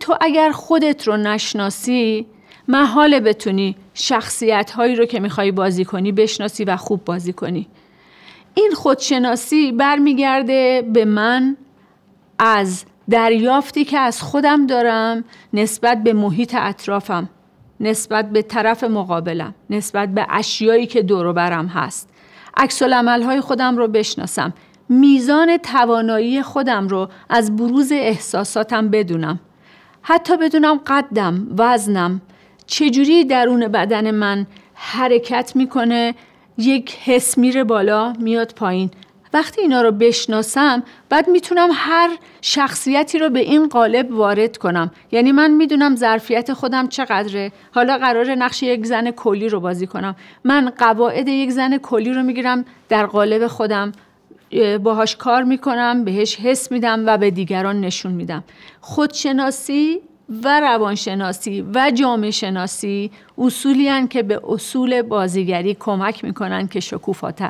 تو اگر خودت رو نشناسی محاله بتونی شخصیت هایی رو که میخوای بازی کنی بشناسی و خوب بازی کنی این خودشناسی برمیگرده به من از دریافتی که از خودم دارم نسبت به محیط اطرافم نسبت به طرف مقابلم نسبت به اشیایی که دور برم هست عکس های خودم رو بشناسم میزان توانایی خودم رو از بروز احساساتم بدونم حتی بدونم قدم وزنم چجوری درون بدن من حرکت میکنه یک حس میره بالا میاد پایین وقتی اینا رو بشناسم بعد میتونم هر شخصیتی رو به این قالب وارد کنم یعنی من میدونم ظرفیت خودم چقدره حالا قرار نقش یک زن کلی رو بازی کنم من قواعد یک زن کلی رو میگیرم در قالب خودم باهاش کار میکنم بهش حس میدم و به دیگران نشون میدم خودشناسی و روانشناسی و جامعه شناسی اصولی که به اصول بازیگری کمک میکنن که شکوفاتر